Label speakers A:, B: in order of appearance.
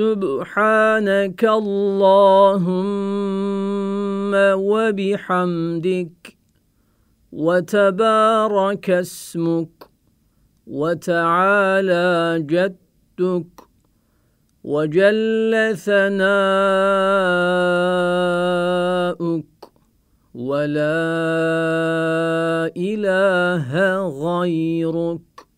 A: سبحانك اللهم وبحمدك وتبارك اسمك وتعالى جدك وجل ثناؤك ولا إله
B: غيرك